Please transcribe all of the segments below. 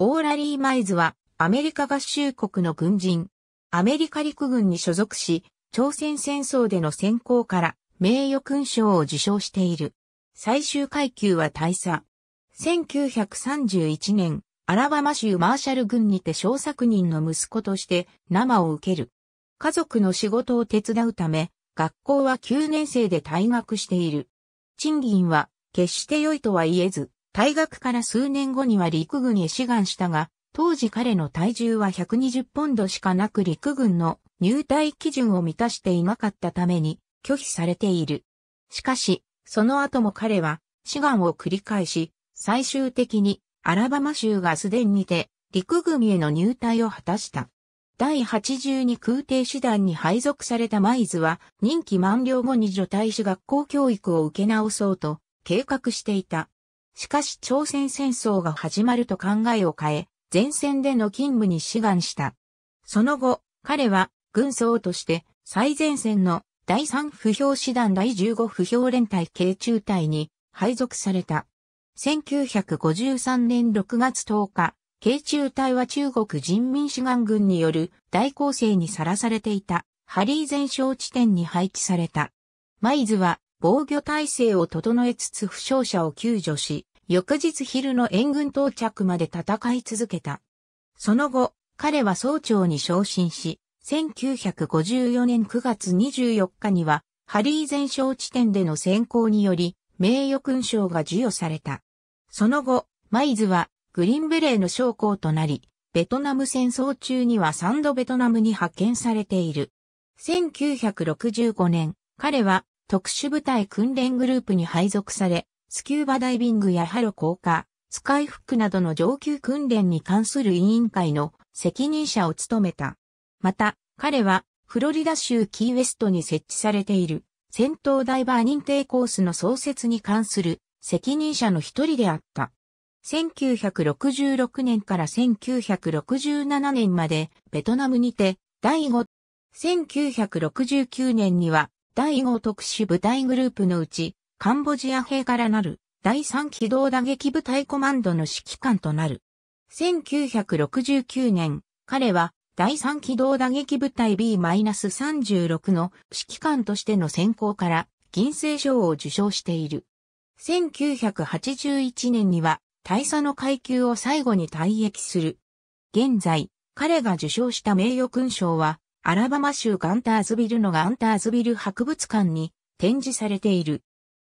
オーラリー・マイズは、アメリカ合衆国の軍人。アメリカ陸軍に所属し、朝鮮戦争での選考から名誉勲章を受章している。最終階級は大佐。1931年、アラバマ州マーシャル軍にて小作人の息子として生を受ける。家族の仕事を手伝うため、学校は9年生で退学している。賃金は決して良いとは言えず、退学から数年後には陸軍へ志願したが、当時彼の体重は120ポンドしかなく陸軍の入隊基準を満たしていなかったために拒否されている。しかし、その後も彼は志願を繰り返し、最終的にアラバマ州がすでンにて陸軍への入隊を果たした。第82空挺師団に配属されたマイズは任期満了後に除隊士学校教育を受け直そうと計画していた。しかし朝鮮戦争が始まると考えを変え、前線での勤務に志願した。その後、彼は軍曹として最前線の第3不評師団第15不評連隊系中隊に配属された。1953年6月10日、慶中隊は中国人民志願軍による大攻勢にさらされていたハリー前哨地点に配置された。マイズは防御体制を整えつつ負傷者を救助し、翌日昼の援軍到着まで戦い続けた。その後、彼は総長に昇進し、1954年9月24日には、ハリー前哨地点での選考により、名誉勲章が授与された。その後、マイズは、グリーンベレーの将校となり、ベトナム戦争中には3度ベトナムに派遣されている。1965年、彼は特殊部隊訓練グループに配属され、スキューバダイビングやハロ降下、スカイフックなどの上級訓練に関する委員会の責任者を務めた。また、彼はフロリダ州キーウェストに設置されている戦闘ダイバー認定コースの創設に関する責任者の一人であった。1966年から1967年までベトナムにて第5、1969年には第5特殊部隊グループのうち、カンボジア兵からなる第3機動打撃部隊コマンドの指揮官となる。1969年、彼は第3機動打撃部隊 B-36 の指揮官としての選考から銀星賞を受賞している。1981年には大佐の階級を最後に退役する。現在、彼が受賞した名誉勲章はアラバマ州ガンターズビルのガンターズビル博物館に展示されている。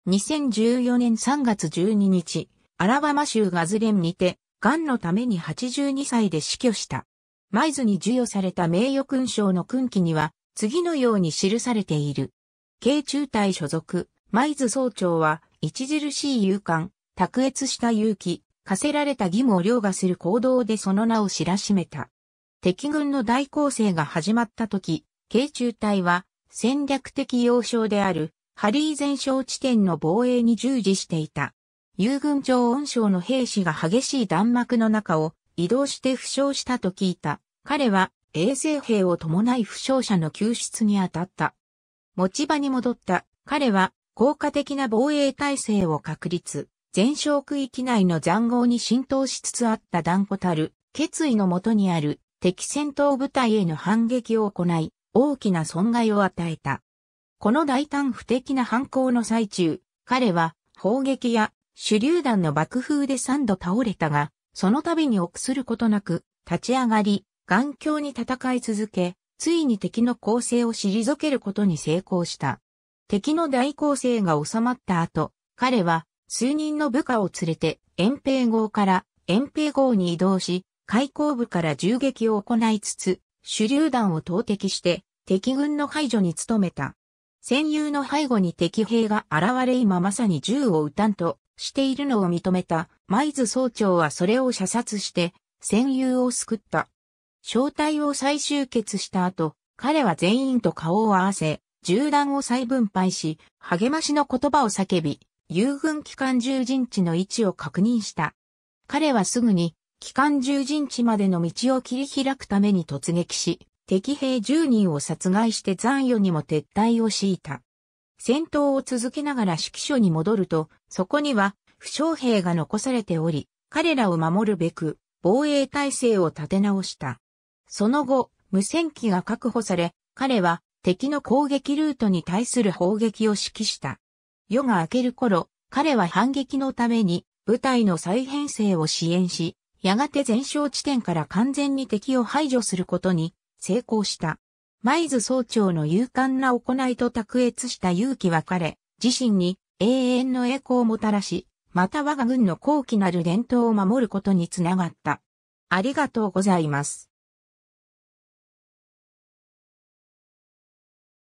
2014年3月12日、アラバマ州ガズレンにて、ガンのために82歳で死去した。マイズに授与された名誉勲章の勲記には、次のように記されている。軽中隊所属、マイズ総長は、著しい勇敢、卓越した勇気、課せられた義務を凌駕する行動でその名を知らしめた。敵軍の大攻勢が始まった時、軽中隊は戦略的要衝であるハリー前哨地点の防衛に従事していた。遊軍長恩将の兵士が激しい弾幕の中を移動して負傷したと聞いた。彼は衛生兵を伴い負傷者の救出に当たった。持ち場に戻った。彼は効果的な防衛体制を確立。全哨区域内の残壕に浸透しつつあった断固たる決意のもとにある敵戦闘部隊への反撃を行い、大きな損害を与えた。この大胆不敵な犯行の最中、彼は砲撃や手榴弾の爆風で3度倒れたが、その度に臆することなく、立ち上がり、頑強に戦い続け、ついに敵の攻勢を退けることに成功した。敵の大攻勢が収まった後、彼は数人の部下を連れて、遠平号から遠平号に移動し、開口部から銃撃を行いつつ、手榴弾を投擲して敵軍の排除に努めた。戦友の背後に敵兵が現れ今まさに銃を撃たんとしているのを認めた舞津総長はそれを射殺して戦友を救った。正体を再集結した後、彼は全員と顔を合わせ、銃弾を再分配し、励ましの言葉を叫び、遊軍機関銃陣地の位置を確認した。彼はすぐに機関銃陣地までの道を切り開くために突撃し、敵兵10人を殺害して残余にも撤退を敷いた。戦闘を続けながら指揮所に戻ると、そこには負傷兵が残されており、彼らを守るべく防衛体制を立て直した。その後、無線機が確保され、彼は敵の攻撃ルートに対する砲撃を指揮した。夜が明ける頃、彼は反撃のために部隊の再編成を支援し、やがて全焼地点から完全に敵を排除することに成功した。舞津総長の勇敢な行いと卓越した勇気は彼、自身に永遠の栄光をもたらし、また我が軍の高貴なる伝統を守ることにつながった。ありがとうございます。